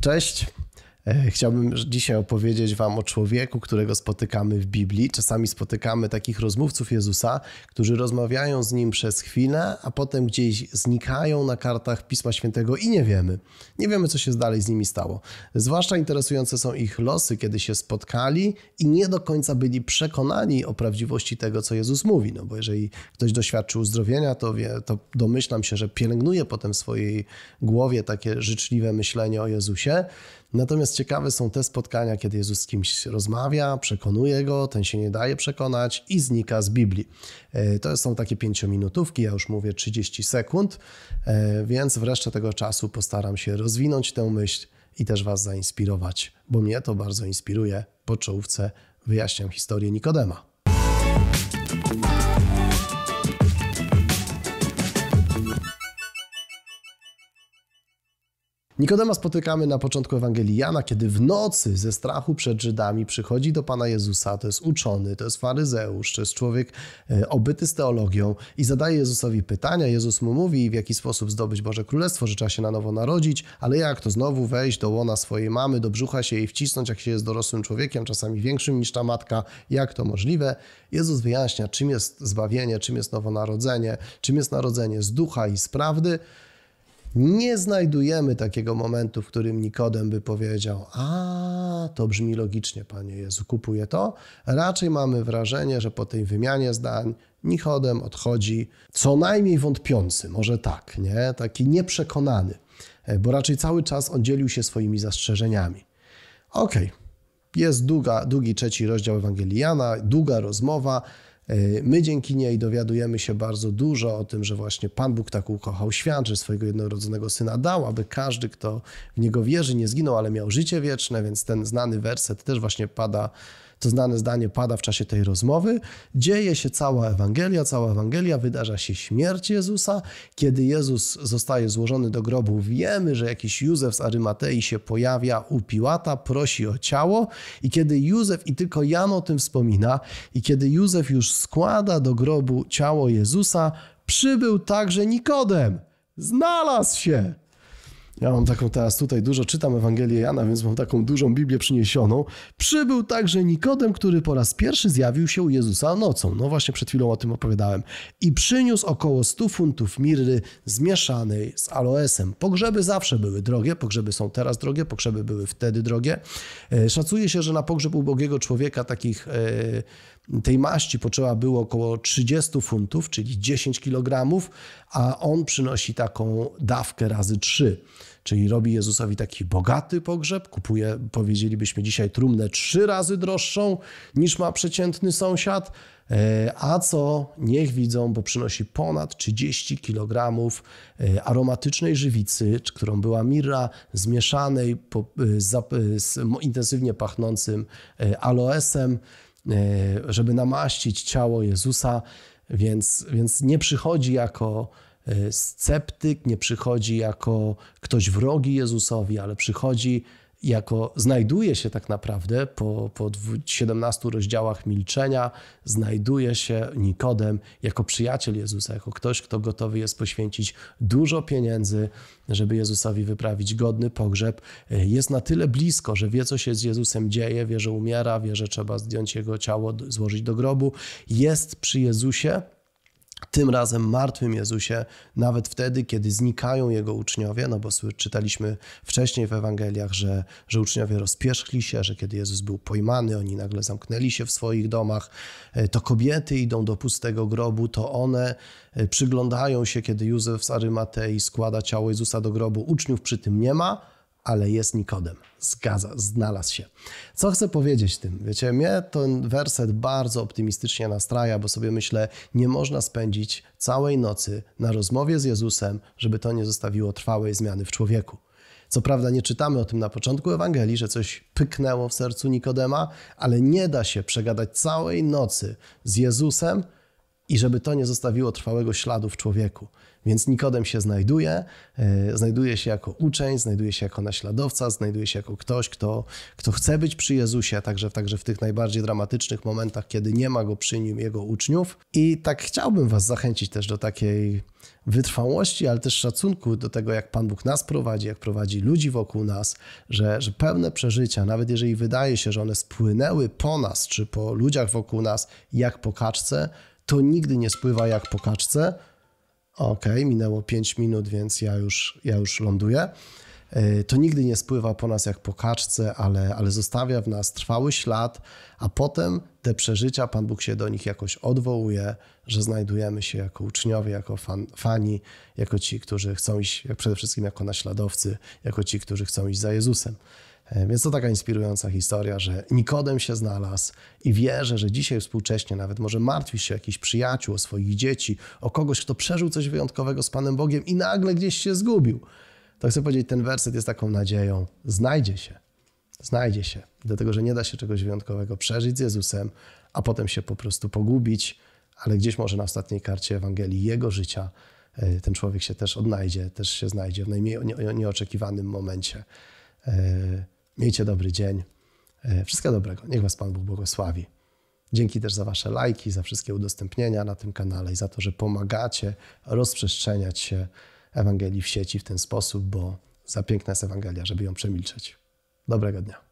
Cześć. E, chciałbym dzisiaj opowiedzieć Wam o człowieku, którego spotykamy w Biblii. Czasami spotykamy takich rozmówców Jezusa, którzy rozmawiają z nim przez chwilę, a potem gdzieś znikają na kartach Pisma Świętego i nie wiemy. Nie wiemy, co się dalej z nimi stało. Zwłaszcza interesujące są ich losy, kiedy się spotkali i nie do końca byli przekonani o prawdziwości tego, co Jezus mówi. No bo jeżeli ktoś doświadczył uzdrowienia, to, wie, to domyślam się, że pielęgnuje potem w swojej głowie takie życzliwe myślenie o Jezusie. Natomiast ciekawe są te spotkania, kiedy Jezus z kimś rozmawia, przekonuje go, ten się nie daje przekonać i znika z Biblii. E, to są takie pięciominutówki, ja już mówię 30 sekund, e, więc wreszcie tego czasu postaram się rozwinąć tę myśl i też Was zainspirować, bo mnie to bardzo inspiruje. Po czołówce wyjaśniam historię Nikodema. Nikodema spotykamy na początku Ewangelii Jana, kiedy w nocy ze strachu przed Żydami przychodzi do Pana Jezusa, to jest uczony, to jest faryzeusz, to jest człowiek e, obyty z teologią i zadaje Jezusowi pytania. Jezus mu mówi, w jaki sposób zdobyć Boże Królestwo, że trzeba się na nowo narodzić, ale jak to znowu wejść do łona swojej mamy, do brzucha się jej wcisnąć, jak się jest dorosłym człowiekiem, czasami większym niż ta matka, jak to możliwe? Jezus wyjaśnia, czym jest zbawienie, czym jest nowonarodzenie, czym jest narodzenie z ducha i z prawdy nie znajdujemy takiego momentu, w którym Nikodem by powiedział: A, to brzmi logicznie, panie Jezu, kupuję to. Raczej mamy wrażenie, że po tej wymianie zdań Nikodem odchodzi co najmniej wątpiący, może tak, nie? taki nieprzekonany, e, bo raczej cały czas on dzielił się swoimi zastrzeżeniami. Okej, okay. jest długa, długi trzeci rozdział Ewangelii Jana, długa rozmowa E, my dzięki niej dowiadujemy się bardzo dużo o tym, że właśnie Pan Bóg tak ukochał świat, że swojego jednorodzonego syna dał, aby każdy, kto w niego wierzy, nie zginął, ale miał życie wieczne, więc ten znany werset też właśnie pada to znane zdanie pada w czasie tej rozmowy. Dzieje się cała Ewangelia, cała Ewangelia, wydarza się śmierć Jezusa. Kiedy Jezus zostaje złożony do grobu, wiemy, że jakiś Józef z Arymatei się pojawia u Piłata, prosi o ciało i kiedy Józef, i tylko Jan o tym wspomina, i kiedy Józef już składa do grobu ciało Jezusa, przybył także Nikodem. Znalazł się! Ja mam taką teraz tutaj dużo, czytam Ewangelię Jana, więc mam taką dużą Biblię przyniesioną. Przybył także Nikodem, który po raz pierwszy zjawił się u Jezusa nocą. No właśnie przed chwilą o tym opowiadałem. I przyniósł około 100 funtów miry zmieszanej z aloesem. Pogrzeby zawsze były drogie, pogrzeby są teraz drogie, pogrzeby były wtedy drogie. E, szacuje się, że na pogrzeb ubogiego człowieka takich e, tej maści poczęła było około 30 funtów, czyli 10 kg, a on przynosi taką dawkę razy 3. Czyli robi Jezusowi taki bogaty pogrzeb, kupuje, powiedzielibyśmy dzisiaj, trumnę trzy razy droższą niż ma przeciętny sąsiad, e, a co niech widzą, bo przynosi ponad 30 kg e, aromatycznej żywicy, którą była mirra, zmieszanej e, z intensywnie pachnącym aloesem. E, żeby namaścić ciało Jezusa, więc, więc nie przychodzi jako e, sceptyk, nie przychodzi jako ktoś wrogi Jezusowi, ale przychodzi jako znajduje się tak naprawdę po, po 17 rozdziałach milczenia, znajduje się Nikodem jako przyjaciel Jezusa, jako ktoś, kto gotowy jest poświęcić dużo pieniędzy, żeby Jezusowi wyprawić godny pogrzeb. Jest na tyle blisko, że wie, co się z Jezusem dzieje, wie, że umiera, wie, że trzeba zdjąć jego ciało, złożyć do grobu. Jest przy Jezusie tym razem martwym Jezusie, nawet wtedy, kiedy znikają jego uczniowie, no bo czytaliśmy wcześniej w Ewangeliach, że, że uczniowie rozpierzchli się, że kiedy Jezus był pojmany, oni nagle zamknęli się w swoich domach, e, to kobiety idą do pustego grobu, to one e, przyglądają się, kiedy Józef z Arymatei składa ciało Jezusa do grobu, uczniów przy tym nie ma, ale jest Nikodem. Zgadza, znalazł się. Co chcę powiedzieć tym? Wiecie, mnie ten werset bardzo optymistycznie nastraja, bo sobie myślę, nie można spędzić całej nocy na rozmowie z Jezusem, żeby to nie zostawiło trwałej zmiany w człowieku. Co prawda nie czytamy o tym na początku Ewangelii, że coś pyknęło w sercu Nikodema, ale nie da się przegadać całej nocy z Jezusem, i żeby to nie zostawiło trwałego śladu w człowieku. Więc Nikodem się znajduje, e, znajduje się jako uczeń, znajduje się jako naśladowca, znajduje się jako ktoś, kto, kto chce być przy Jezusie, także, także w tych najbardziej dramatycznych momentach, kiedy nie ma go przy nim, jego uczniów. I tak chciałbym Was zachęcić też do takiej wytrwałości, ale też szacunku do tego, jak Pan Bóg nas prowadzi, jak prowadzi ludzi wokół nas, że, że pewne przeżycia, nawet jeżeli wydaje się, że one spłynęły po nas czy po ludziach wokół nas, jak po kaczce, to nigdy nie spływa jak po kaczce. Ok, minęło 5 minut, więc ja już, ja już ląduję. E, to nigdy nie spływa po nas jak po kaczce, ale, ale zostawia w nas trwały ślad, a potem te przeżycia, Pan Bóg się do nich jakoś odwołuje, że znajdujemy się jako uczniowie, jako fan, fani, jako ci, którzy chcą iść, jak przede wszystkim jako naśladowcy, jako ci, którzy chcą iść za Jezusem. E, więc to taka inspirująca historia, że Nikodem się znalazł i wierzę, że dzisiaj współcześnie nawet może martwisz się o jakichś przyjaciół, o swoich dzieci, o kogoś, kto przeżył coś wyjątkowego z Panem Bogiem i nagle gdzieś się zgubił. To chcę powiedzieć, ten werset jest taką nadzieją. Znajdzie się. Znajdzie się. Dlatego, że nie da się czegoś wyjątkowego przeżyć z Jezusem, a potem się po prostu pogubić, ale gdzieś może na ostatniej karcie Ewangelii Jego życia e, ten człowiek się też odnajdzie, też się znajdzie w najmniej nieoczekiwanym momencie. E, Miejcie dobry dzień. E, wszystkiego dobrego. Niech Was Pan Bóg błogosławi. Dzięki też za Wasze lajki, za wszystkie udostępnienia na tym kanale i za to, że pomagacie rozprzestrzeniać się Ewangelii w sieci w ten sposób, bo za piękna jest Ewangelia, żeby ją przemilczeć. Dobrego dnia.